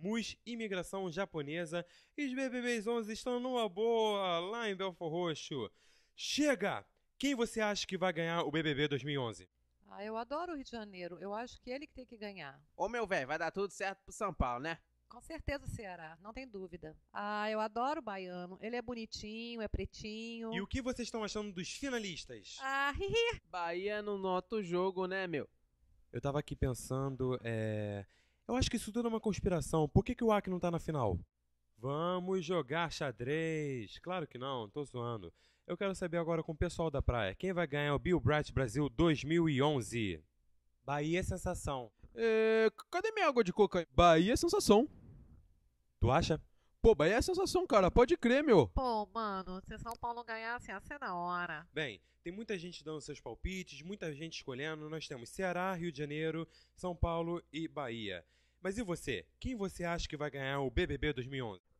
MUS Imigração Japonesa e os BBBs 11 estão numa boa lá em Belfor Roxo. Chega! Quem você acha que vai ganhar o BBB 2011? Ah, eu adoro o Rio de Janeiro. Eu acho que é ele que tem que ganhar. Ô meu velho, vai dar tudo certo pro São Paulo, né? Com certeza Ceará, não tem dúvida. Ah, eu adoro o baiano. Ele é bonitinho, é pretinho. E o que vocês estão achando dos finalistas? Ah, hihi. Bahia não nota o jogo, né, meu? Eu tava aqui pensando, é... Eu acho que isso tudo é uma conspiração. Por que, que o Acre não tá na final? Vamos jogar xadrez! Claro que não, tô zoando. Eu quero saber agora com o pessoal da praia, quem vai ganhar o Bill Bright Brasil 2011? Bahia é Sensação. É, cadê minha água de coca? Bahia é Sensação. Tu acha? Pô, Bahia é a sensação, cara. Pode crer, meu. Pô, mano, se São Paulo ganhasse, ia ser na hora. Bem, tem muita gente dando seus palpites, muita gente escolhendo. Nós temos Ceará, Rio de Janeiro, São Paulo e Bahia. Mas e você? Quem você acha que vai ganhar o BBB 2011?